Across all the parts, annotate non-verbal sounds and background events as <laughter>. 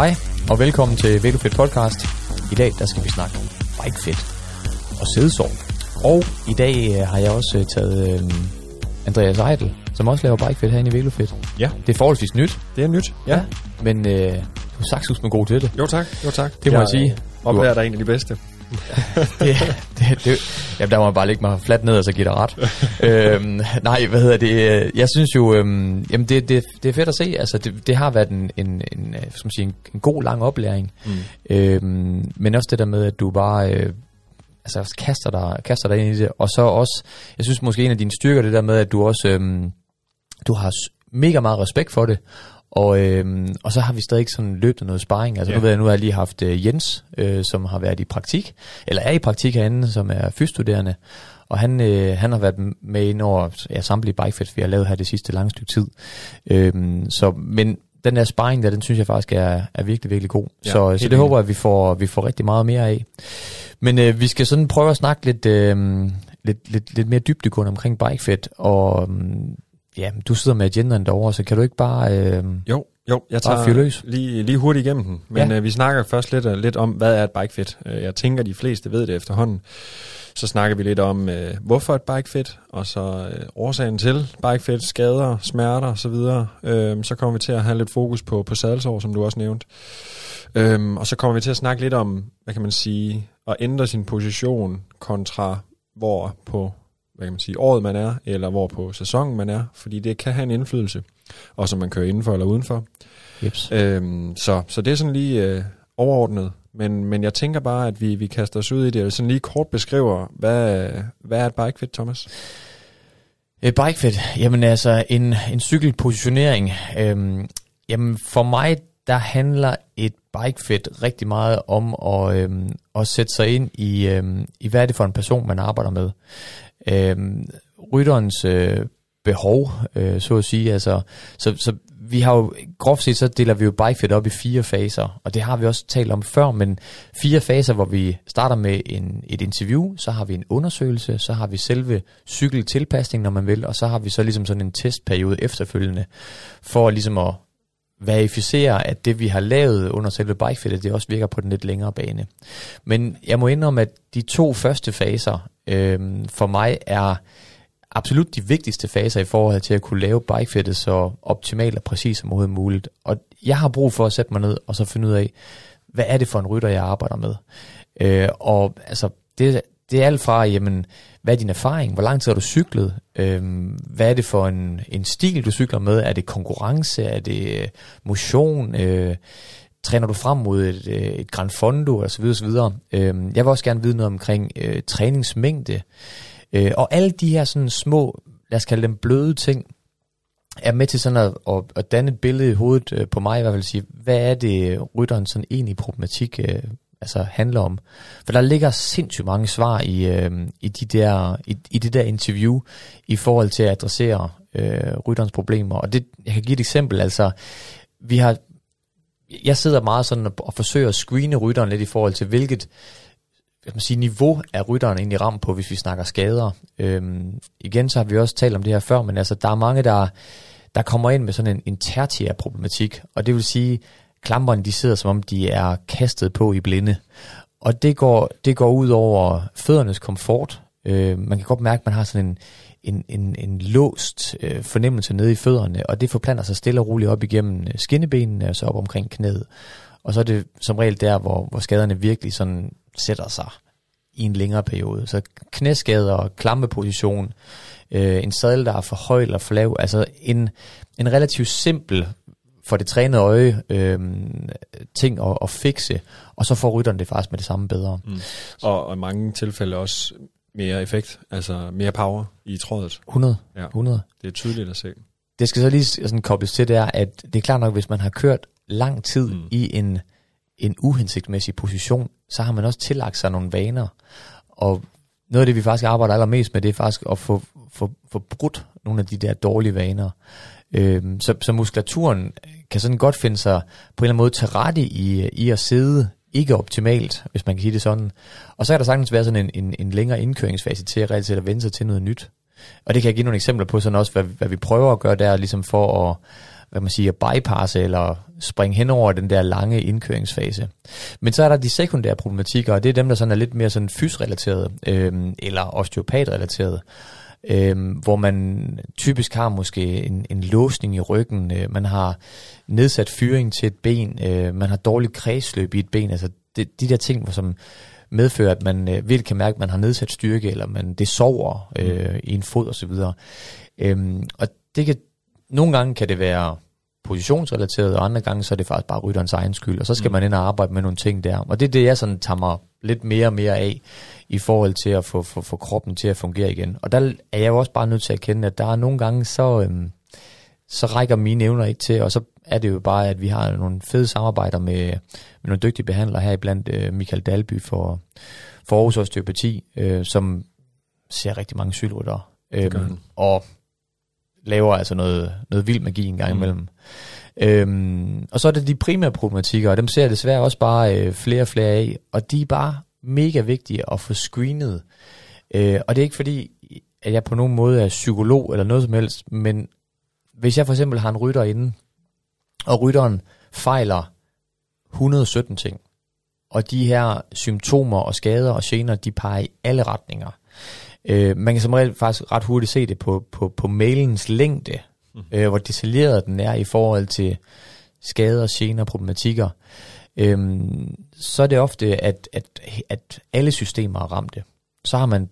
Hej og velkommen til VeloFit podcast. I dag der skal vi snakke om bike fit og sædesår. Og i dag øh, har jeg også øh, taget øh, Andreas Eidel, som også laver bike fit herinde i VeloFit. Ja. Det er forholdsvis nyt. Det er nyt, ja. ja men øh, du er sagt, med god til det. Jo tak, jo tak. Det må jeg, jeg sige. Oplever dig en af de bedste. <laughs> det, det, det, jamen, der må jeg bare lægge mig fladt ned, og så give dig ret. øhm, nej, hvad hedder det? Jeg synes jo, øhm, jamen det, det, det er fedt at se. Altså, det, det har været en, en, en, øh, man sige, en, en god, lang oplæring. Mm. Øhm, men også det der med, at du bare... Øh, altså kaster dig, kaster dig ind i det, og så også, jeg synes måske en af dine styrker, det der med, at du også, øhm, du har mega meget respekt for det, og, øhm, og så har vi stadig ikke sådan løbet noget sparring. Altså ja. nu ved jeg, nu har jeg lige haft øh, Jens, øh, som har været i praktik, eller er i praktik herinde, som er fysstuderende. Og han, øh, han har været med ind over ja, samtlige bikefits, vi har lavet her det sidste lange stykke tid. Øhm, så, men den der sparring der, den synes jeg faktisk er, er virkelig, virkelig god. Ja, så, så det håber jeg, at vi får, vi får rigtig meget mere af. Men øh, vi skal sådan prøve at snakke lidt, øh, lidt, lidt, lidt mere dybdegående omkring bikefit, og øh, Ja, du sidder med agendaen derovre, så kan du ikke bare... Øh, jo, jo, jeg tager løs. Lige, lige hurtigt igennem den. Men ja. øh, vi snakker først lidt, øh, lidt om, hvad er et bikefit. Øh, jeg tænker, de fleste ved det efterhånden. Så snakker vi lidt om, øh, hvorfor et bikefit, og så øh, årsagen til bikefit, skader, smerter osv. Så, øh, så kommer vi til at have lidt fokus på, på sadelsår, som du også nævnte. Øh, og så kommer vi til at snakke lidt om, hvad kan man sige, at ændre sin position kontra hvor på hvad kan man sige, året man er, eller hvor på sæsonen man er, fordi det kan have en indflydelse, og som man kører indenfor eller udenfor. Yep. Øhm, så, så det er sådan lige øh, overordnet, men, men jeg tænker bare, at vi, vi kaster os ud i det, og sådan lige kort beskriver, hvad, hvad er et bikefit, Thomas? Et bikefit, jamen altså en, en cykelpositionering, øhm, jamen for mig, der handler et bikefit rigtig meget om at, øhm, at sætte sig ind i, øhm, i, hvad er det for en person, man arbejder med øh, rytterens øh, behov, øh, så at sige. Altså, så, så vi har jo, groft set, så deler vi jo bikefit op i fire faser, og det har vi også talt om før, men fire faser, hvor vi starter med en, et interview, så har vi en undersøgelse, så har vi selve cykeltilpasning, når man vil, og så har vi så ligesom sådan en testperiode efterfølgende, for ligesom at verificere, at det vi har lavet under selve bikefittet, det også virker på den lidt længere bane. Men jeg må indrømme, at de to første faser øh, for mig er absolut de vigtigste faser i forhold til at kunne lave bikefittet så optimalt og præcis som overhovedet muligt. Og jeg har brug for at sætte mig ned og så finde ud af, hvad er det for en rytter, jeg arbejder med? Øh, og altså, det, det er alt fra, jamen, hvad er din erfaring? Hvor lang tid har du cyklet? Øhm, hvad er det for en, en stil, du cykler med? Er det konkurrence? Er det øh, motion? Øh, træner du frem mod et, øh, et Grand Fondo? Og så videre, så videre. Øhm, jeg vil også gerne vide noget omkring øh, træningsmængde. Øh, og alle de her sådan små, lad os kalde dem bløde ting, er med til sådan at, at, at danne et billede i hovedet øh, på mig i hvert fald sige, hvad er det øh, rytteren sådan egentlig problematik øh, altså handler om. For der ligger sindssygt mange svar i, øh, i, de der, i, i det der interview i forhold til at adressere øh, rytterens problemer. Og det, jeg kan give et eksempel, altså vi har, jeg sidder meget sådan og, og forsøger at screene rytteren lidt i forhold til, hvilket kan man sige, niveau er rytteren egentlig ramt på, hvis vi snakker skader. Øhm, igen, så har vi også talt om det her før, men altså, der er mange, der, der kommer ind med sådan en, en tertiær problematik, og det vil sige, Klamperne de sidder som om de er kastet på i blinde. Og det går, det går ud over føddernes komfort. Øh, man kan godt mærke, at man har sådan en, en, en, en låst øh, fornemmelse nede i fødderne, og det forplanter sig stille og roligt op igennem øh, skinnebenene og så op omkring knæet. Og så er det som regel der, hvor, hvor skaderne virkelig sådan sætter sig i en længere periode. Så knæskader, klampeposition, øh, en sadel, der er for høj eller for lav, altså en, en relativt simpel for det trænede øje øh, ting at, at fikse, og så får rytterne det faktisk med det samme bedre. Mm. Og, og i mange tilfælde også mere effekt, altså mere power i trådet. 100. Ja. 100. Det er tydeligt at se. Det skal så lige sådan kobles til, det er, at det er klart nok, hvis man har kørt lang tid mm. i en, en uhensigtsmæssig position, så har man også tillagt sig nogle vaner. Og noget af det, vi faktisk arbejder allermest med, det er faktisk at få, få, få brudt nogle af de der dårlige vaner. Øhm, så, så muskulaturen kan sådan godt finde sig på en eller anden måde til rette i, i at sidde ikke optimalt, hvis man kan sige det sådan. Og så kan der sagtens være sådan en, en, en længere indkøringsfase til at at vende sig til noget nyt. Og det kan jeg give nogle eksempler på, sådan også, hvad, hvad vi prøver at gøre der, ligesom for at, hvad man siger, bypasse eller springe hen over den der lange indkøringsfase. Men så er der de sekundære problematikker, og det er dem, der sådan er lidt mere sådan fysrelaterede, øh, eller osteopatrelaterede øh, hvor man typisk har måske en, en låsning i ryggen, øh, man har nedsat fyring til et ben, øh, man har dårligt kredsløb i et ben, altså det, de der ting, som medfører, at man øh, virkelig kan mærke, at man har nedsat styrke, eller man det sover øh, mm. i en fod osv. Øh, og det kan, nogle gange kan det være positionsrelateret, og andre gange, så er det faktisk bare rytterens egen skyld. Og så skal mm. man ind og arbejde med nogle ting der. Og det er det, jeg sådan tager mig lidt mere og mere af, i forhold til at få, få, få kroppen til at fungere igen. Og der er jeg jo også bare nødt til at kende, at der er nogle gange, så, øhm, så rækker mine evner ikke til, og så er det jo bare, at vi har nogle fede samarbejder med, med nogle dygtige behandlere her, blandt øh, Michael Dalby for, for Aarhus Osteopati, øh, som ser rigtig mange sylryttere. Øhm, og laver altså noget, noget vild magi en gang mm. imellem. Mm. Øhm, og så er det de primære problematikker, og dem ser jeg desværre også bare øh, flere og flere af, og de er bare mega vigtige at få screenet. Øh, og det er ikke fordi, at jeg på nogen måde er psykolog eller noget som helst, men hvis jeg for eksempel har en rytter inde, og rytteren fejler 117 ting, og de her symptomer og skader og gener, de peger i alle retninger, Øh, man kan som regel faktisk ret hurtigt se det på, på, på mailens længde, mm. øh, hvor detaljeret den er i forhold til skader, gener, problematikker. Øh, så er det ofte, at, at, at alle systemer er ramte. Så har man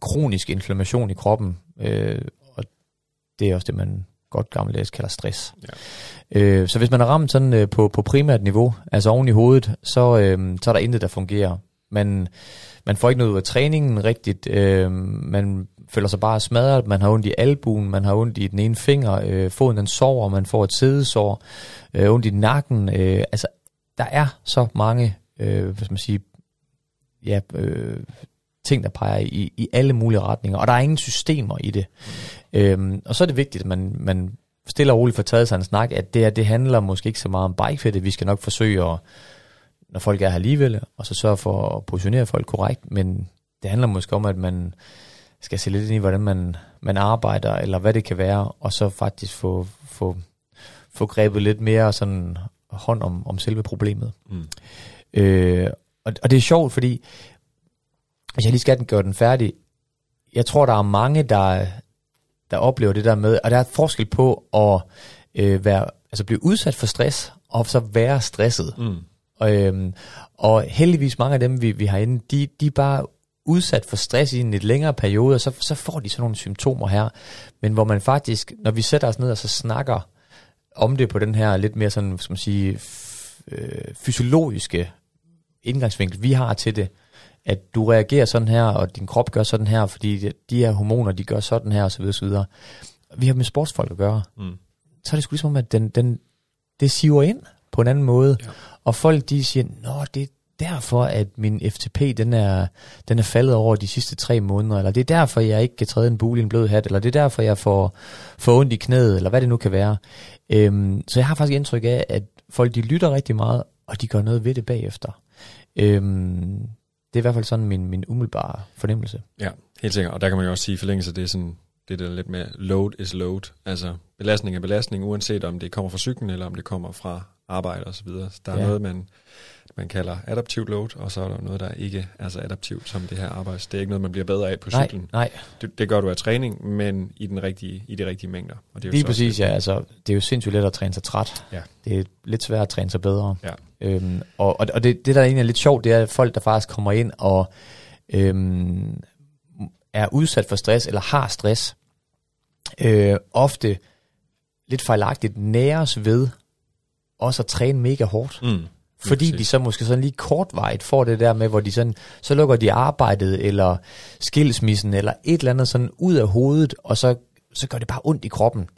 kronisk inflammation i kroppen, øh, og det er også det, man godt gammeldags kalder stress. Ja. Øh, så hvis man er ramt sådan øh, på, på primært niveau, altså oven i hovedet, så, øh, så er der intet, der fungerer. Man, man får ikke noget ud af træningen rigtigt. Øh, man føler sig bare smadret. Man har ondt i albuen, man har ondt i den ene finger. Øh, foden den sover, man får et sædesår. Øh, ondt i nakken. Øh, altså, der er så mange, øh, hvad skal man sige, ja, øh, ting, der peger i, i alle mulige retninger, og der er ingen systemer i det. Mm. Øhm, og så er det vigtigt, at man, man stille og roligt får taget sig en snak, at det, her, det handler måske ikke så meget om bikefitte, vi skal nok forsøge at når folk er her alligevel, og så sørge for at positionere folk korrekt, men det handler måske om, at man skal se lidt ind i, hvordan man, man arbejder, eller hvad det kan være, og så faktisk få, få, få grebet lidt mere sådan hånd om, om selve problemet. Mm. Øh, og, og det er sjovt, fordi hvis jeg lige skal gøre den færdig, jeg tror, der er mange, der, der oplever det der med, og der er forskel på at øh, være, altså blive udsat for stress, og så være stresset. Mm. Og, øhm, og heldigvis mange af dem, vi, vi har inde, de, de er bare udsat for stress i en lidt længere periode, og så, så får de sådan nogle symptomer her. Men hvor man faktisk, når vi sætter os ned og så snakker om det på den her lidt mere sådan, skal man sige, øh, fysiologiske indgangsvinkel, vi har til det, at du reagerer sådan her, og din krop gør sådan her, fordi de her hormoner, de gør sådan her, osv. osv. Vi har med sportsfolk at gøre. Mm. Så er det sgu ligesom, at den, den, det siver ind på en anden måde. Ja. Og folk de siger, nå, det er derfor, at min FTP den er, den er faldet over de sidste tre måneder, eller det er derfor, jeg ikke kan træde en bule i en blød hat, eller det er derfor, jeg får, får ondt i knæet, eller hvad det nu kan være. Øhm, så jeg har faktisk indtryk af, at folk de lytter rigtig meget, og de gør noget ved det bagefter. Øhm, det er i hvert fald sådan min, min umiddelbare fornemmelse. Ja, helt sikkert. Og der kan man jo også sige i forlængelse det, er sådan, det der lidt med load is load. Altså belastning er belastning, uanset om det kommer fra cyklen, eller om det kommer fra arbejde osv. Så, videre. der ja. er noget, man, man kalder adaptivt load, og så er der noget, der ikke er så adaptivt som det her arbejde. Det er ikke noget, man bliver bedre af på nej, cyklen. Nej. Det, det gør du af træning, men i, den rigtige, i de rigtige mængder. Og det er jo Lige så præcis, ja. Altså, det er jo sindssygt let at træne sig træt. Ja. Det er lidt svært at træne sig bedre. Ja. Øhm, og og det, det, der egentlig er lidt sjovt, det er folk, der faktisk kommer ind og øhm, er udsat for stress, eller har stress, øh, ofte lidt fejlagtigt næres ved også at træne mega hårdt. Mm. Fordi de så måske sådan lige kortvejt får det der med, hvor de sådan, så lukker de arbejdet, eller skilsmissen, eller et eller andet sådan ud af hovedet, og så, så gør det bare ondt i kroppen.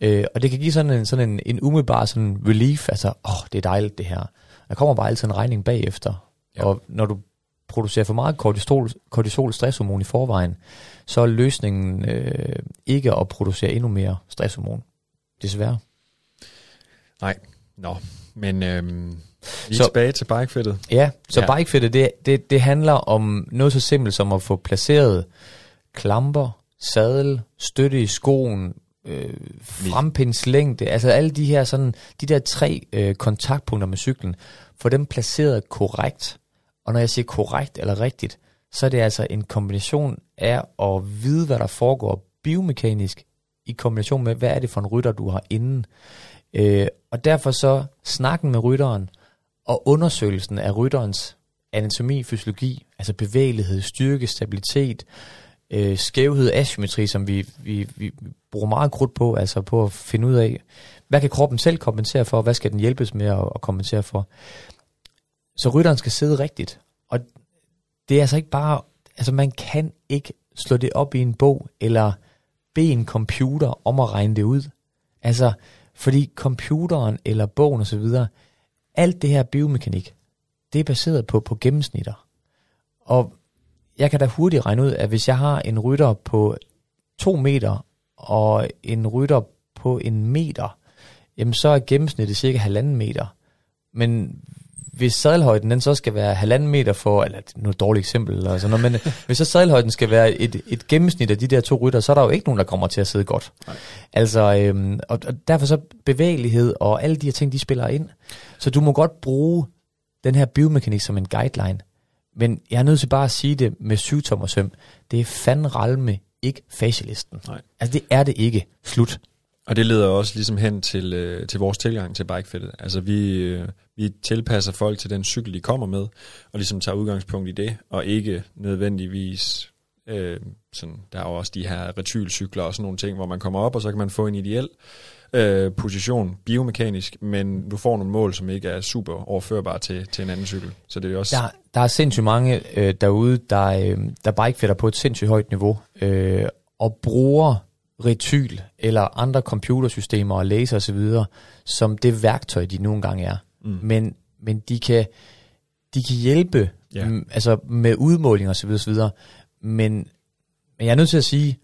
Øh, og det kan give sådan en, sådan en, en umiddelbar sådan relief, altså, åh, oh, det er dejligt det her. Der kommer bare altid en regning bagefter. Ja. Og når du producerer for meget kortisol, kortisol stresshormon i forvejen, så er løsningen øh, ikke at producere endnu mere stresshormon. Desværre. Nej, Nå, men øhm, så, tilbage til bikefittet. Ja, så ja. bikefittet, det, det, det handler om noget så simpelt som at få placeret klamper, sadel, støtte i skoen, øh, frempindslængde, altså alle de her sådan, de der tre øh, kontaktpunkter med cyklen, få dem placeret korrekt. Og når jeg siger korrekt eller rigtigt, så er det altså en kombination af at vide, hvad der foregår biomekanisk, i kombination med, hvad er det for en rytter, du har inden. Øh, og derfor så snakken med rytteren og undersøgelsen af rytterens anatomi, fysiologi, altså bevægelighed, styrke, stabilitet, øh, skævhed, asymmetri, som vi, vi, vi bruger meget krudt på, altså på at finde ud af, hvad kan kroppen selv kompensere for, og hvad skal den hjælpes med at, at kompensere for. Så rytteren skal sidde rigtigt, og det er altså ikke bare, altså man kan ikke slå det op i en bog, eller bede en computer om at regne det ud. Altså, fordi computeren eller bogen osv., alt det her biomekanik, det er baseret på, på gennemsnitter. Og jeg kan da hurtigt regne ud, at hvis jeg har en rytter på 2 meter og en rytter på en meter, jamen så er gennemsnittet cirka halvanden meter. Men hvis sadelhøjden den så skal være halvanden meter for, eller nu er et dårligt eksempel, eller sådan noget, men <laughs> hvis så sadelhøjden skal være et, et gennemsnit af de der to rytter, så er der jo ikke nogen, der kommer til at sidde godt. Nej. Altså, øhm, og, og derfor så bevægelighed og alle de her ting, de spiller ind. Så du må godt bruge den her biomekanik som en guideline. Men jeg er nødt til bare at sige det med søm. Det er fandralme, ikke facialisten. Nej. Altså det er det ikke. Slut. Og det leder også ligesom hen til, øh, til vores tilgang til bikefittet. Altså vi, øh, vi tilpasser folk til den cykel, de kommer med, og ligesom tager udgangspunkt i det, og ikke nødvendigvis, øh, sådan, der er jo også de her retylcykler og sådan nogle ting, hvor man kommer op, og så kan man få en ideel øh, position biomekanisk, men du får nogle mål, som ikke er super overførbare til, til en anden cykel. Så det er også... Der, der er sindssygt mange øh, derude, der, øh, der bare ikke fætter på et sindssygt højt niveau, øh, og bruger retyl eller andre computersystemer og laser osv., som det værktøj, de nogle gange er mm. men, men de, kan, de kan hjælpe ja. m, altså med udmåling og så videre, så videre. Men, men jeg er nødt til at sige,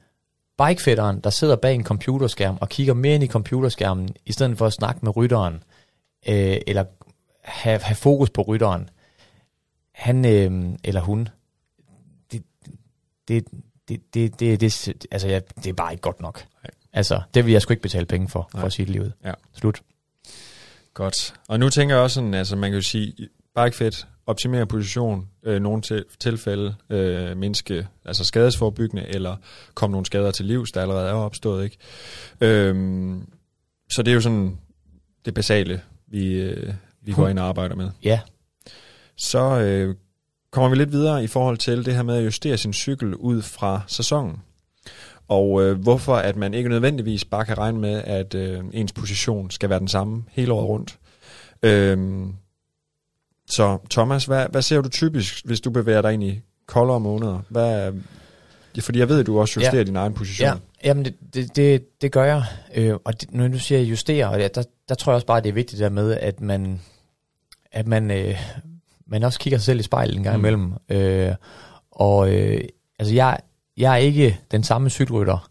bikefætteren, der sidder bag en computerskærm og kigger mere ind i computerskærmen, i stedet for at snakke med rytteren, øh, eller have, have fokus på rytteren, han øh, eller hun, det, det, det, det, det, det, altså, ja, det er bare ikke godt nok. Nej. Altså, det vil jeg sgu ikke betale penge for, Nej. for at sige ud. Ja. Slut. Godt. Og nu tænker jeg også sådan, altså man kan jo sige, bare ikke fedt, optimere position, øh, nogle til, tilfælde, øh, mindske altså skadesforbyggende, eller komme nogle skader til livs, der allerede er opstået. Ikke? Øhm, så det er jo sådan det basale, vi, øh, vi går ind og arbejder med. Ja. Så øh, kommer vi lidt videre i forhold til det her med at justere sin cykel ud fra sæsonen og øh, hvorfor at man ikke nødvendigvis bare kan regne med, at øh, ens position skal være den samme hele året rundt. Øhm, så Thomas, hvad, hvad ser du typisk, hvis du bevæger dig ind i koldere måneder? Hvad, fordi jeg ved, at du også justerer ja. din egen position. Ja, jamen det, det, det, det gør jeg. Øh, og det, når du siger justere, og der, der tror jeg også bare, at det er vigtigt der med, at man, at man, øh, man også kigger sig selv i spejlet en gang mm. imellem. Øh, og øh, altså jeg jeg er ikke den samme cykelrytter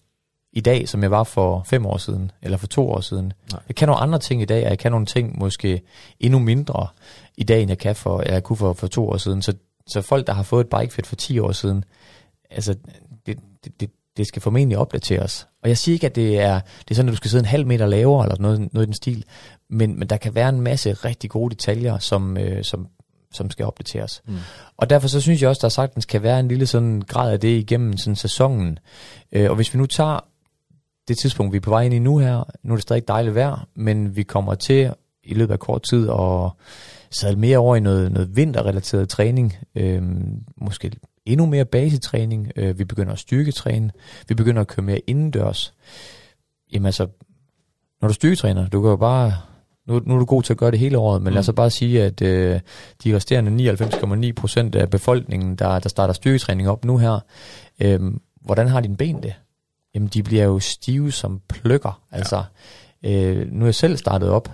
i dag, som jeg var for fem år siden, eller for to år siden. Nej. Jeg kan nogle andre ting i dag, og jeg kan nogle ting måske endnu mindre i dag, end jeg, kan for, jeg kunne for, for to år siden. Så, så folk, der har fået et bikefit for 10 år siden, altså, det, det, det, det skal formentlig opdateres. Og jeg siger ikke, at det er, det er sådan, at du skal sidde en halv meter lavere, eller noget, noget i den stil, men, men der kan være en masse rigtig gode detaljer, som, øh, som som skal opdateres. Mm. Og derfor så synes jeg også, der sagtens kan være en lille sådan grad af det igennem sådan sæsonen. Øh, og hvis vi nu tager det tidspunkt, vi er på vej ind i nu her, nu er det stadig dejligt vejr, men vi kommer til i løbet af kort tid at sadle mere over i noget, noget vinterrelateret træning, øh, måske endnu mere basetræning, øh, vi begynder at styrketræne, vi begynder at køre mere indendørs. Jamen altså, når du styrketræner, du kan jo bare nu, nu er du god til at gøre det hele året, men mm. lad os mm. bare sige, at øh, de resterende 99,9 procent af befolkningen, der, der starter styrketræning op nu her, øh, hvordan har dine ben det? Jamen, de bliver jo stive som pløkker. Altså, ja. øh, nu er jeg selv startet op,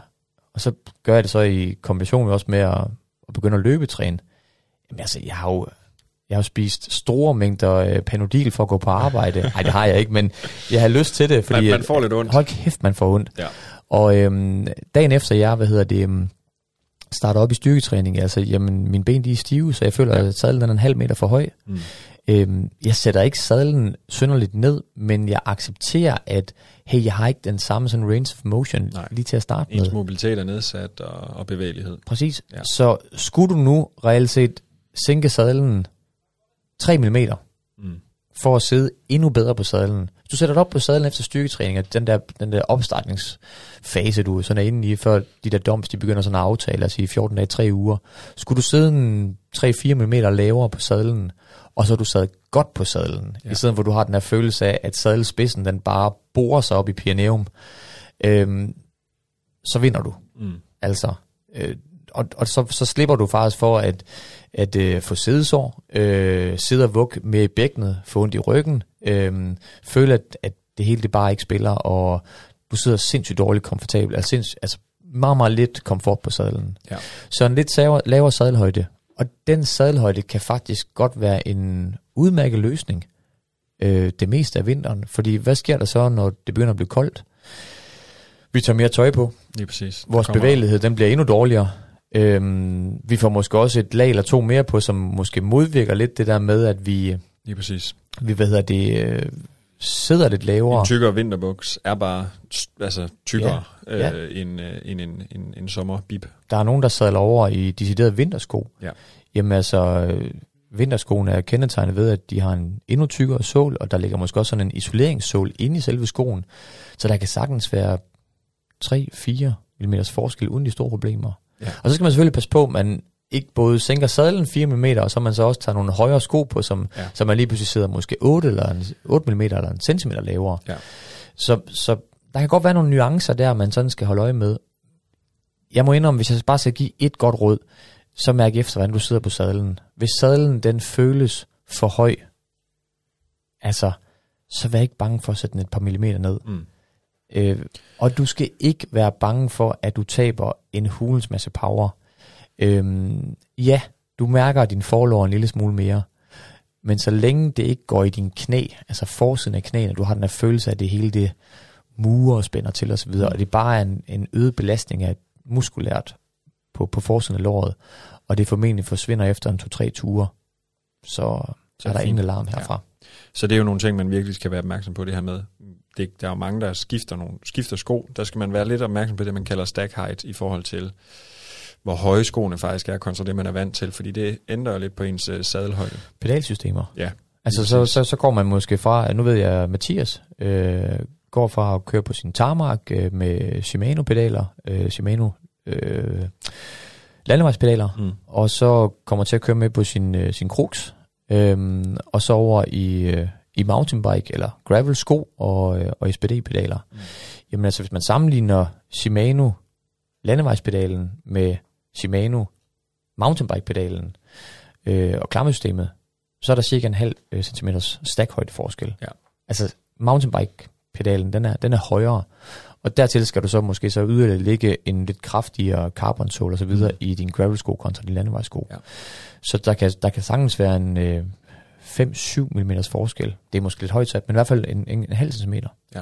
og så gør jeg det så i kombination med også med at, at begynde at løbetræne. Jamen altså, jeg har jo, jeg har spist store mængder øh, panodil for at gå på arbejde. Nej, <laughs> det har jeg ikke, men jeg har lyst til det, fordi... man får lidt ondt. Hold kæft, man får ondt. Ja. Og øhm, dagen efter jeg, hvad hedder det, øhm, starter op i styrketræning, altså jamen, mine ben de er stive, så jeg føler, ja. at sadlen er en halv meter for høj. Mm. Øhm, jeg sætter ikke sadlen synderligt ned, men jeg accepterer, at hey, jeg har ikke den samme sådan range of motion Nej. lige til at starte Ens med. mobilitet er nedsat og, og bevægelighed. Præcis. Ja. Så skulle du nu reelt set sænke sadlen 3 mm, for at sidde endnu bedre på sadlen. du sætter dig op på sadlen efter styrketræning, og den der, den der opstartningsfase, du sådan er inde i, før de der doms, de begynder sådan at aftale, altså i 14 dage, 3 uger, skulle du sidde en 3-4 mm lavere på sadlen, og så du sad godt på sadlen, ja. i stedet for du har den her følelse af, at sadelspidsen, den bare borer sig op i perineum, øhm, så vinder du. Mm. Altså, øh, og, og så, så slipper du faktisk for, at at øh, få siddesår, øh, sidde og vugge med i bækkenet, få ondt i ryggen, øh, føle, at, at det hele det bare ikke spiller, og du sidder sindssygt dårligt komfortabel, altså, altså meget, meget lidt komfort på sadlen. Ja. Så en lidt lavere, lavere sadelhøjde, og den sadelhøjde kan faktisk godt være en udmærket løsning øh, det meste af vinteren, fordi hvad sker der så, når det begynder at blive koldt? Vi tager mere tøj på. Lige præcis. Vores bevægelighed den bliver endnu dårligere. Øhm, vi får måske også et lag eller to mere på, som måske modvirker lidt det der med, at vi... Øh, Lige præcis. Vi, hvad hedder det... Øh, sidder lidt lavere. En tykkere vinterbuks er bare altså, tykkere ja, ja. Øh, end, øh, end en, en, en sommerbib. Der er nogen, der sadler over i deciderede vintersko. Ja. Jamen altså, øh, vinterskoene er kendetegnet ved, at de har en endnu tykkere sål, og der ligger måske også sådan en isoleringssål inde i selve skoen, så der kan sagtens være 3-4 mm forskel uden de store problemer. Og så skal man selvfølgelig passe på, at man ikke både sænker sadlen 4 mm, og så man så også tager nogle højere sko på, som, ja. som man lige pludselig sidder måske 8, eller en, 8 mm eller en centimeter lavere. Ja. Så, så der kan godt være nogle nuancer der, man sådan skal holde øje med. Jeg må indrømme, hvis jeg bare skal give et godt råd, så mærk efter, hvordan du sidder på sadlen. Hvis sadlen den føles for høj, altså, så vær ikke bange for at sætte den et par millimeter ned. Mm. Øh, og du skal ikke være bange for, at du taber en hulens masse power. Øh, ja, du mærker din forlår en lille smule mere, men så længe det ikke går i din knæ, altså forsiden af knæene, du har den her følelse af det hele, det murer og spænder til osv., og det bare er en, en øget belastning af muskulært på, på forsiden af låret, og det formentlig forsvinder efter en to-tre ture, så, så er der fint. ingen alarm herfra. Ja. Så det er jo nogle ting, man virkelig skal være opmærksom på, det her med, det, der er mange, der skifter, nogle, skifter sko. Der skal man være lidt opmærksom på det, man kalder stack height i forhold til, hvor høje skoene faktisk er, kontra det, man er vant til, fordi det ændrer lidt på ens øh, sadelhøjde. Pedalsystemer? Ja. Altså, så, så, så går man måske fra, nu ved jeg, Mathias øh, går fra at køre på sin tarmark øh, med Shimano-pedaler, øh, Shimano øh, landevejspedaler, mm. og så kommer til at køre med på sin, øh, sin Crux, øh, og så over i... Øh, i mountainbike eller gravel sko og, øh, og SPD-pedaler. Mm. Jamen altså, hvis man sammenligner Shimano landevejspedalen med Shimano mountainbike-pedalen øh, og klammesystemet, så er der cirka en halv øh, centimeters stakhøjde forskel. Ja. Altså mountainbike-pedalen, den er, den er højere, og dertil skal du så måske så yderligere ligge en lidt kraftigere carbon og så videre mm. i din gravel-sko kontra din landevejssko. Ja. Så der kan, der kan sagtens være en, øh, 5-7 mm forskel. Det er måske lidt højt sat, men i hvert fald en, en, en halv centimeter. Ja.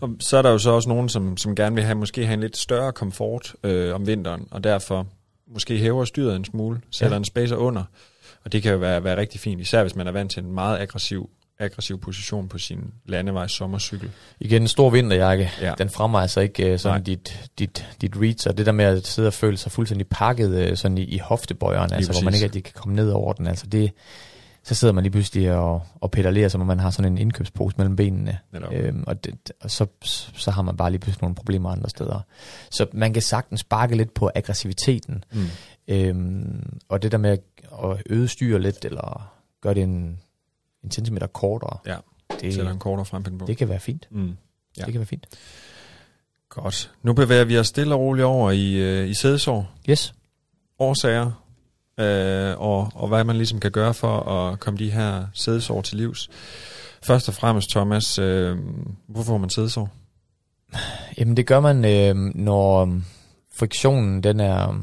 Og så er der jo så også nogen, som, som gerne vil have, måske have en lidt større komfort øh, om vinteren, og derfor måske hæver styret en smule, sætter ja. en spacer under, og det kan jo være, være rigtig fint, især hvis man er vant til en meget aggressiv aggressiv position på sin landevejs sommercykel. Igen en stor vinterjakke. Ja. Den fremmer altså ikke øh, sådan Nej. dit, dit, dit reach, og det der med at sidde og føle sig fuldstændig pakket øh, sådan i, i hoftebøjeren, altså, præcis. hvor man ikke rigtig kan komme ned over den. Altså det, så sidder man lige pludselig og, og pedalerer, som om man har sådan en indkøbspose mellem benene. Øhm, og det, og så, så har man bare lige pludselig nogle problemer andre steder. Så man kan sagtens sparke lidt på aggressiviteten. Mm. Øhm, og det der med at øde styre lidt, eller gøre det en, en centimeter kortere. Ja, det, sætter en kortere frempind på. Det kan være fint. Mm. Ja. Det kan være fint. Godt. Nu bevæger vi os stille og roligt over i, øh, i sædesår. Yes. Årsager, øh, og, og hvad man ligesom kan gøre for at komme de her sædesår til livs. Først og fremmest, Thomas, øh, hvorfor får man sædesår? Jamen det gør man, øh, når øh, friktionen den er,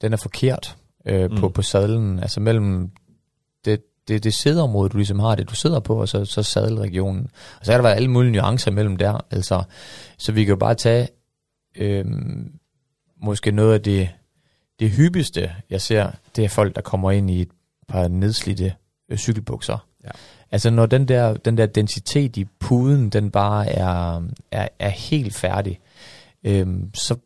den er forkert øh, mm. på, på sadlen, altså mellem det, det, det sæderområde, du ligesom har, det du sidder på, og så, så sadelregionen. Og så er der været alle mulige nuancer mellem der, altså, så vi kan jo bare tage øh, måske noget af det det hyppigste, jeg ser, det er folk, der kommer ind i et par nedslidte øh, cykelbukser. Ja. Altså når den der, den der densitet i puden, den bare er, er, er helt færdig, øhm, så,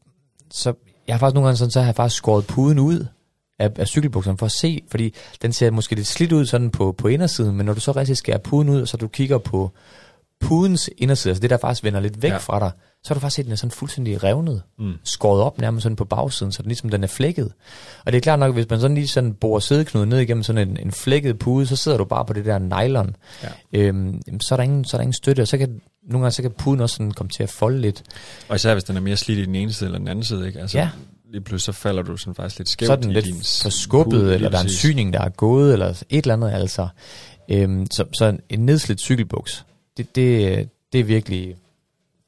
så jeg har faktisk nogle gange sådan, så har jeg faktisk skåret puden ud af, af cykelbukserne for at se, fordi den ser måske lidt slidt ud sådan på, på indersiden, men når du så rigtig skærer puden ud, og så du kigger på, pudens inderside, altså det der faktisk vender lidt væk ja. fra dig, så har du faktisk set, den er sådan fuldstændig revnet, mm. skåret op nærmest sådan på bagsiden, så den ligesom den er flækket. Og det er klart nok, at hvis man sådan lige sådan borer sædeknuden ned igennem sådan en, en flækket pude, så sidder du bare på det der nylon. Ja. Øhm, så, er der ingen, så er der ingen støtte, og så kan, nogle gange så kan puden også sådan komme til at folde lidt. Og især hvis den er mere slidt i den ene side eller den anden side, ikke? Altså, ja lige pludselig så falder du sådan faktisk lidt skævt. Så er den lidt din forskubbet, pude, eller der er en syning, der er gået, eller et eller andet altså. Øhm, så, så en nedslidt cykelbuks, det, det, det er virkelig,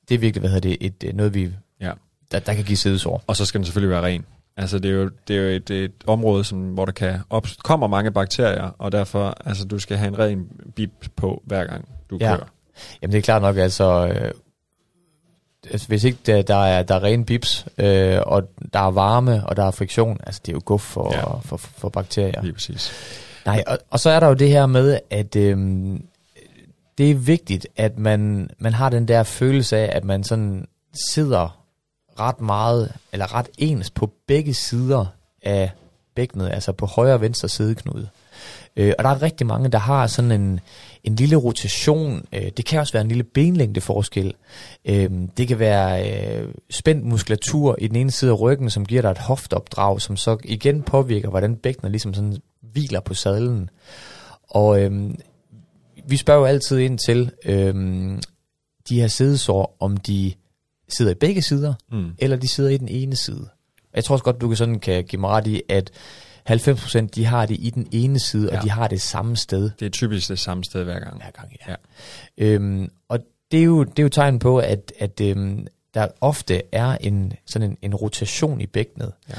det er virkelig, hvad hedder det, et, øh, noget, vi, ja. der, der kan give siddesår. Og så skal den selvfølgelig være ren. Altså, det er jo, det er jo et, et område, som, hvor der kan op, kommer mange bakterier, og derfor, altså, du skal have en ren bip på, hver gang du ja. kører. Jamen, det er klart nok, altså, øh, altså, hvis ikke der, der, er, der er rene bips, øh, og der er varme, og der er friktion, altså, det er jo guf for, ja. for, for, for bakterier. Lige præcis. Nej, og, og så er der jo det her med, at... Øh, det er vigtigt, at man, man har den der følelse af, at man sådan sidder ret meget, eller ret ens på begge sider af bækkenet, altså på højre og venstre sideknude. Øh, og der er rigtig mange, der har sådan en, en lille rotation. Øh, det kan også være en lille benlængdeforskel. Øh, det kan være øh, spændt muskulatur i den ene side af ryggen, som giver dig et hoftopdrag, som så igen påvirker, hvordan bækkenet ligesom sådan hviler på sadlen. Og øh, vi spørger jo altid ind til øhm, de her sidesår, om de sidder i begge sider, mm. eller de sidder i den ene side. Jeg tror også godt, du kan sådan kan give mig ret i, at 90% de har det i den ene side, ja. og de har det samme sted. Det er typisk det samme sted hver gang. Hver gang, ja. ja. Øhm, og det er, jo, det er jo tegn på, at, at øhm, der ofte er en sådan en, en rotation i bækkenet. Ja.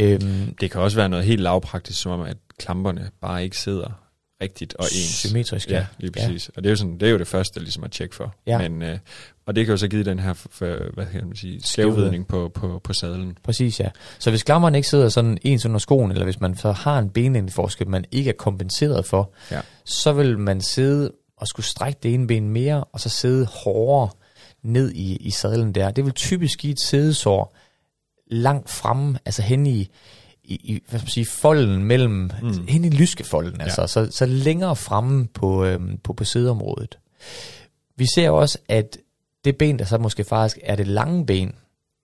Øhm, det kan også være noget helt lavpraktisk, som om at klamperne bare ikke sidder rigtigt og ens. Symmetrisk, ja. ja lige præcis. Ja. Og det er, jo sådan, det er jo det første, ligesom at tjekke for. Ja. Men, øh, og det kan jo så give den her, for, hvad kan man sige, skævvidning på, på, på sadlen. Præcis, ja. Så hvis klammeren ikke sidder sådan ens under skoen, eller hvis man så har en benlængdeforskel, man ikke er kompenseret for, ja. så vil man sidde og skulle strække det ene ben mere, og så sidde hårdere ned i, i sadlen der. Det vil typisk give et sædesår langt fremme, altså hen i, i, i hvad skal man sige, folden mellem, mm. hen i lyskefolden, altså, ja. så, så længere fremme på, øhm, på, på sideområdet. Vi ser også, at det ben, der så måske faktisk er det lange ben,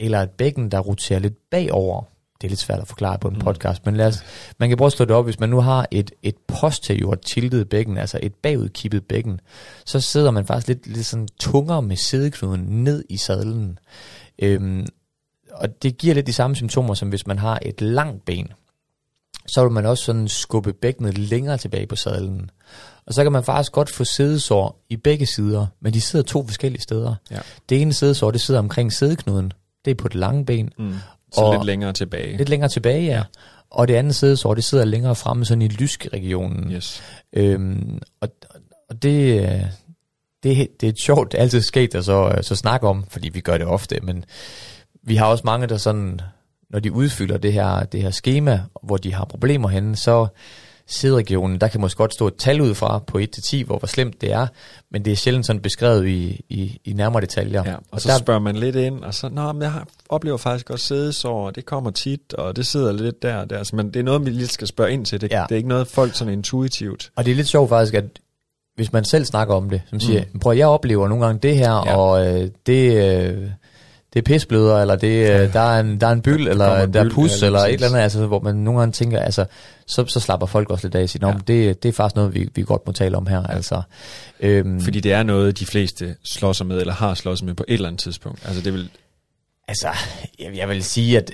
eller et bækken, der roterer lidt bagover, det er lidt svært at forklare på en mm. podcast, men lad os, man kan prøve at slå det op, hvis man nu har et, et posterior tiltet bækken, altså et bagudkippet bækken, så sidder man faktisk lidt, lidt sådan tungere med sædeknuden ned i sadlen. Øhm, og det giver lidt de samme symptomer, som hvis man har et langt ben. Så vil man også sådan skubbe bækkenet længere tilbage på sadlen. Og så kan man faktisk godt få sædesår i begge sider, men de sidder to forskellige steder. Ja. Det ene sædesår, det sidder omkring sædeknuden. Det er på det lange ben. Mm. Så og lidt længere tilbage. Lidt længere tilbage, ja. ja. Og det andet sædesår, det sidder længere fremme, sådan i lyskregionen. Yes. Øhm, og, og det, øh, det, det er et sjovt, det er altid sket at så, øh, så snakke om, fordi vi gør det ofte, men vi har også mange, der sådan, når de udfylder det her, det her schema, hvor de har problemer henne, så sidregionen, der kan måske godt stå et tal ud fra på 1 til 10, hvor, hvor slemt det er, men det er sjældent sådan beskrevet i, i, i nærmere detaljer. Ja, og, og så der, spørger man lidt ind, og så, nå, men jeg oplever faktisk også sædesår, og det kommer tit, og det sidder lidt der og der, så, altså, men det er noget, vi lige skal spørge ind til, det, ja. det er ikke noget, folk sådan intuitivt. Og det er lidt sjovt faktisk, at hvis man selv snakker om det, som siger, mm. prøv jeg oplever nogle gange det her, ja. og øh, det... Øh, det er pisbløder, eller det, øh, der, er en, der er en byld, der, eller en der er pus, ja, eller et eller andet, altså, hvor man nogle gange tænker, altså, så, så slapper folk også lidt af og om. ja. det, det er faktisk noget, vi, vi godt må tale om her. Ja. Altså, øhm, Fordi det er noget, de fleste slår sig med, eller har slået sig med på et eller andet tidspunkt. Altså, det vil... Altså, jeg, jeg vil sige, at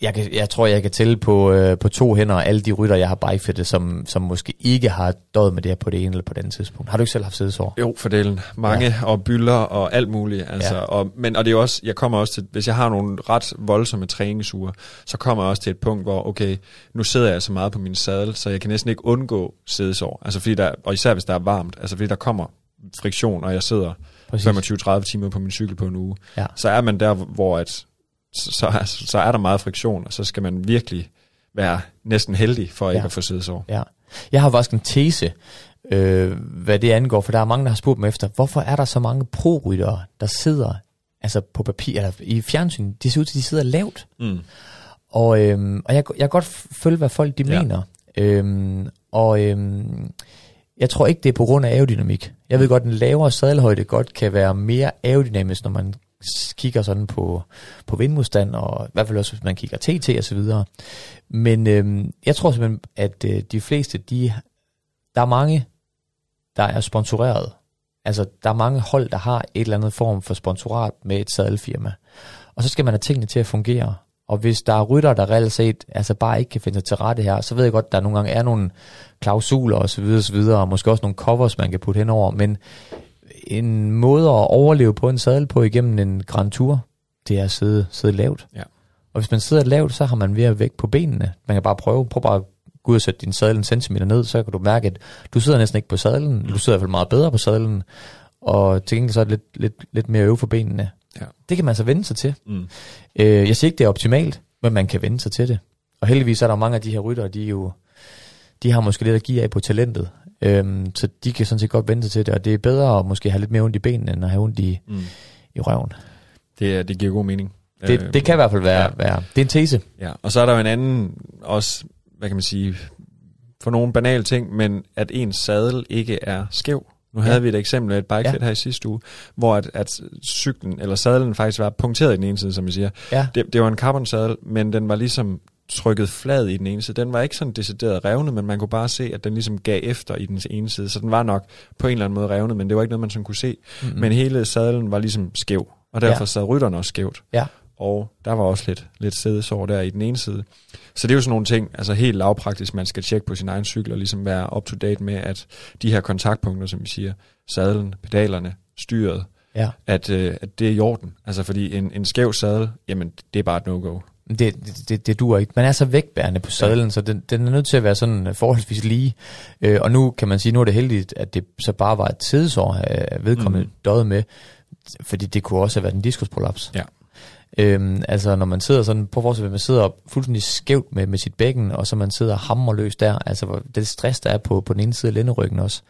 jeg, kan, jeg tror, jeg kan tælle på, øh, på to hænder alle de rytter, jeg har bifittet, som, som måske ikke har døjet med det her på det ene eller på det andet tidspunkt. Har du ikke selv haft sidesår? Jo, for delen. Mange ja. og bylder og alt muligt. Altså, ja. og, men, og det er også, jeg kommer også til, hvis jeg har nogle ret voldsomme træningsuger, så kommer jeg også til et punkt, hvor okay, nu sidder jeg så meget på min sadel, så jeg kan næsten ikke undgå sidesår. Altså, fordi der, og især hvis der er varmt, altså fordi der kommer friktion, og jeg sidder 25-30 timer på min cykel på en uge, ja. så er man der, hvor at så, så, så er der meget friktion, og så skal man virkelig være næsten heldig for ja. ikke at få sidesår. Ja. Jeg har faktisk en tese, øh, hvad det angår, for der er mange, der har spurgt mig efter, hvorfor er der så mange pro der sidder altså på papir, eller i fjernsyn, det ser ud til, at de sidder lavt. Mm. Og, øhm, og jeg, jeg kan godt følge, hvad folk de ja. mener. Øhm, og øhm, jeg tror ikke, det er på grund af aerodynamik. Jeg ved mm. godt, at den lavere sadelhøjde godt kan være mere aerodynamisk, når man kigger sådan på, på vindmodstand, og i hvert fald også, hvis man kigger TT og så videre. Men øhm, jeg tror simpelthen, at øh, de fleste, de, der er mange, der er sponsoreret. Altså, der er mange hold, der har et eller andet form for sponsorat med et sadelfirma. Og så skal man have tingene til at fungere. Og hvis der er rytter, der reelt set altså bare ikke kan finde sig til rette her, så ved jeg godt, at der nogle gange er nogle klausuler osv. Og, og måske også nogle covers, man kan putte henover. Men en måde at overleve på en sadel på igennem en Grand Tour, det er at sidde, sidde lavt. Ja. Og hvis man sidder lavt, så har man ved at vække på benene. Man kan bare prøve. Prøv bare at gå ud og sætte din sadel en centimeter ned, så kan du mærke, at du sidder næsten ikke på sadlen. Du sidder i hvert fald meget bedre på sadlen. Og til gengæld så er det lidt, lidt, lidt mere øve for benene. Ja. Det kan man så vende sig til. Mm. Øh, jeg siger ikke, det er optimalt, men man kan vende sig til det. Og heldigvis er der mange af de her rytter, de jo de har måske lidt at give af på talentet. Øhm, så de kan sådan set godt vente sig til det, og det er bedre at måske have lidt mere ondt i benene, end at have ondt i, mm. i røven. Det, det giver god mening. Det, øh, det kan i hvert fald være, ja. være, det er en tese. Ja, og så er der jo en anden, også, hvad kan man sige, for nogle banale ting, men at ens sadel ikke er skæv. Nu havde ja. vi et eksempel af et bike ja. her i sidste uge, hvor at, at cyklen eller sadlen faktisk var punkteret i den ene side, som vi siger. Ja. Det, det var en carbon sadel, men den var ligesom trykket flad i den ene side. Den var ikke sådan decideret revnet, men man kunne bare se, at den ligesom gav efter i den ene side. Så den var nok på en eller anden måde revnet, men det var ikke noget, man sådan kunne se. Mm-hmm. Men hele sadlen var ligesom skæv, og derfor ja. sad rytterne også skævt. Ja. Og der var også lidt, lidt sædesår der i den ene side. Så det er jo sådan nogle ting, altså helt lavpraktisk, man skal tjekke på sin egen cykel og ligesom være up-to-date med, at de her kontaktpunkter, som vi siger, sadlen, pedalerne, styret, ja. at, øh, at det er i orden. Altså fordi en, en skæv sadel, jamen det er bare et no-go det, det, det dur ikke. Man er så vægtbærende på sadlen, ja. så den, den er nødt til at være sådan øh, forholdsvis lige. Øh, og nu kan man sige, nu er det heldigt, at det så bare var et tidsår, øh, vedkommende mm. døde med, fordi det kunne også have været en diskusprolaps. Ja. Øhm, altså når man sidder sådan, på at man sidder fuldstændig skævt med, med sit bækken, og så man sidder hammerløs der, altså det stress, der er på, på den ene side af lænderyggen også.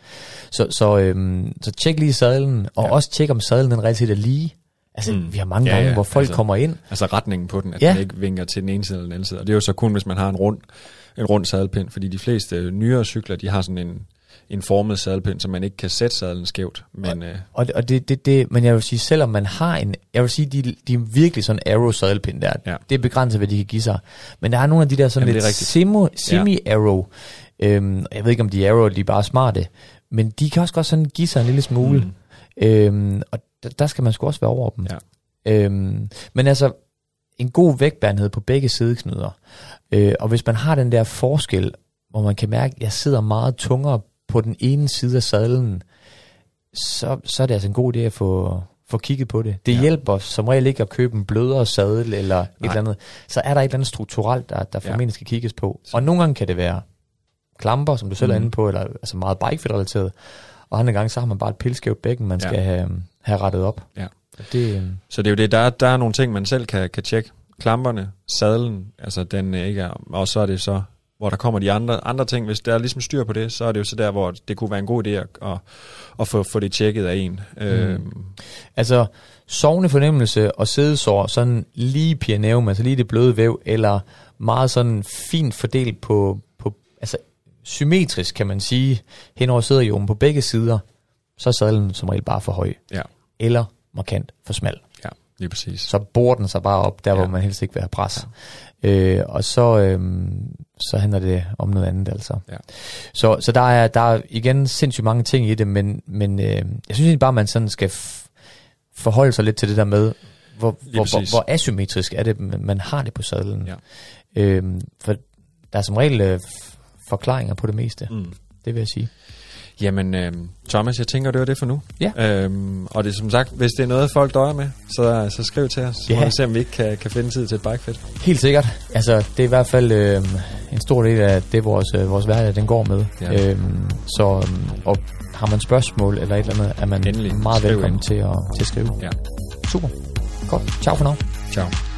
Så, så, øhm, så tjek lige sadlen, og ja. også tjek om sadlen den rent er lige, Altså, mm. vi har mange ja, gange, ja. hvor folk altså, kommer ind. Altså retningen på den, at ja. den ikke vinker til den ene side eller den anden side. Og det er jo så kun, hvis man har en rund, en rund sadelpind, fordi de fleste nyere cykler, de har sådan en, en formet sadelpind, så man ikke kan sætte sadlen skævt. Men, og, øh, og, det, og det, det, det, men jeg vil sige, selvom man har en, jeg vil sige, de, de er virkelig sådan arrow sadelpind der, ja. det er begrænset, hvad de kan give sig. Men der er nogle af de der sådan Jamen, lidt semi, semi-arrow, ja. øhm, jeg ved ikke, om de arrow, de er bare smarte, men de kan også godt sådan give sig en lille smule. Mm. Øhm, og der, der skal man sgu også være over dem. Ja. Øhm, men altså, en god vægtbærenhed på begge sideknyder. Øh, og hvis man har den der forskel, hvor man kan mærke, at jeg sidder meget tungere på den ene side af sadlen, så, så er det altså en god idé at få, få kigget på det. Det ja. hjælper som regel ikke at købe en blødere sadel eller Nej. et eller andet. Så er der et eller andet strukturelt, der, der formentlig ja. skal kigges på. Og nogle gange kan det være klamper, som du selv mm. er inde på, eller altså meget bike relateret og andre gange, så har man bare et pilskævt bækken, man ja. skal have, have rettet op. Ja. Det, det, øh, så det er jo det, der er, der er nogle ting, man selv kan, kan tjekke. Klamperne, sadlen, altså den øh, ikke er, og så er det så, hvor der kommer de andre, andre ting. Hvis der er ligesom styr på det, så er det jo så der, hvor det kunne være en god idé at, at, at få, få det tjekket af en. Mm. Øh... Altså, sovende fornemmelse og sædesår, sådan lige pianævum, altså lige det bløde væv, eller meget sådan fint fordelt på, på altså symmetrisk, kan man sige, henover sidder sæderhjulen på begge sider, så er sadlen som regel bare for høj. Ja. Eller markant for smal. Ja, lige præcis. Så bor den sig bare op, der ja. hvor man helst ikke vil have pres. Ja. Øh, og så, øhm, så handler det om noget andet altså. Ja. Så, så der, er, der er igen sindssygt mange ting i det, men, men øh, jeg synes egentlig bare, man sådan skal forholde sig lidt til det der med, hvor, hvor, hvor, hvor asymmetrisk er det, man har det på sadlen. Ja. Øhm, for der er som regel øh, forklaringer på det meste. Mm. Det vil jeg sige. Jamen, øh, Thomas, jeg tænker, det var det for nu. Ja. Øhm, og det er som sagt, hvis det er noget, folk døjer med, så, så skriv til os. Så ja. må vi se, om vi ikke kan, kan finde tid til et bikefit. Helt sikkert. Altså, det er i hvert fald øh, en stor del af det, vores, øh, vores hverdag den går med. Ja. Øhm, så, og har man spørgsmål eller et eller andet, er man Endelig. meget velkommen til at, til at skrive. Ja. Super. Godt. Ciao for nu. Ciao.